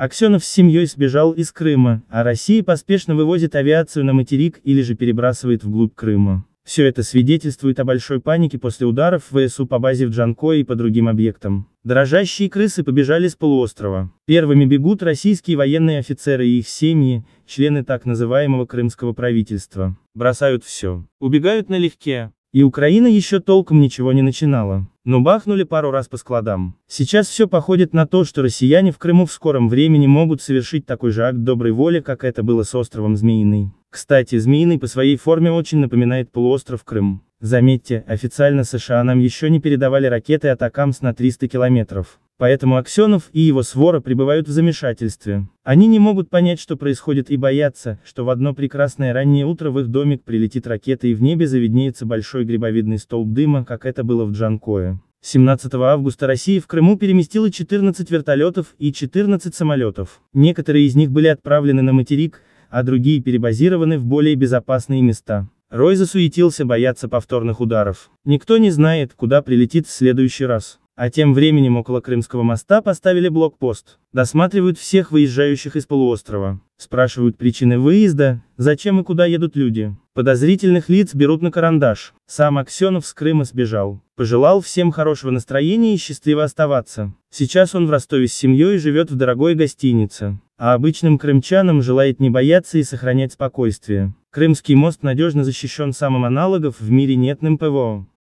Аксенов с семьей сбежал из Крыма, а Россия поспешно вывозит авиацию на материк или же перебрасывает вглубь Крыма. Все это свидетельствует о большой панике после ударов в ВСУ по базе в Джанкое и по другим объектам. Дрожащие крысы побежали с полуострова. Первыми бегут российские военные офицеры и их семьи, члены так называемого крымского правительства. Бросают все. Убегают налегке. И Украина еще толком ничего не начинала но бахнули пару раз по складам. Сейчас все походит на то, что россияне в Крыму в скором времени могут совершить такой же акт доброй воли, как это было с островом Змеиный. Кстати, Змеиный по своей форме очень напоминает полуостров Крым. Заметьте, официально США нам еще не передавали ракеты Атакамс на 300 километров. Поэтому Аксенов и его свора пребывают в замешательстве. Они не могут понять, что происходит и боятся, что в одно прекрасное раннее утро в их домик прилетит ракета и в небе заведнеется большой грибовидный столб дыма, как это было в Джанкое. 17 августа Россия в Крыму переместила 14 вертолетов и 14 самолетов. Некоторые из них были отправлены на материк, а другие перебазированы в более безопасные места. Рой засуетился бояться повторных ударов. Никто не знает, куда прилетит в следующий раз. А тем временем около Крымского моста поставили блокпост. Досматривают всех выезжающих из полуострова. Спрашивают причины выезда, зачем и куда едут люди. Подозрительных лиц берут на карандаш. Сам Аксенов с Крыма сбежал. Пожелал всем хорошего настроения и счастливо оставаться. Сейчас он в Ростове с семьей живет в дорогой гостинице. А обычным крымчанам желает не бояться и сохранять спокойствие. Крымский мост надежно защищен самым аналогов в мире нетным ПВО.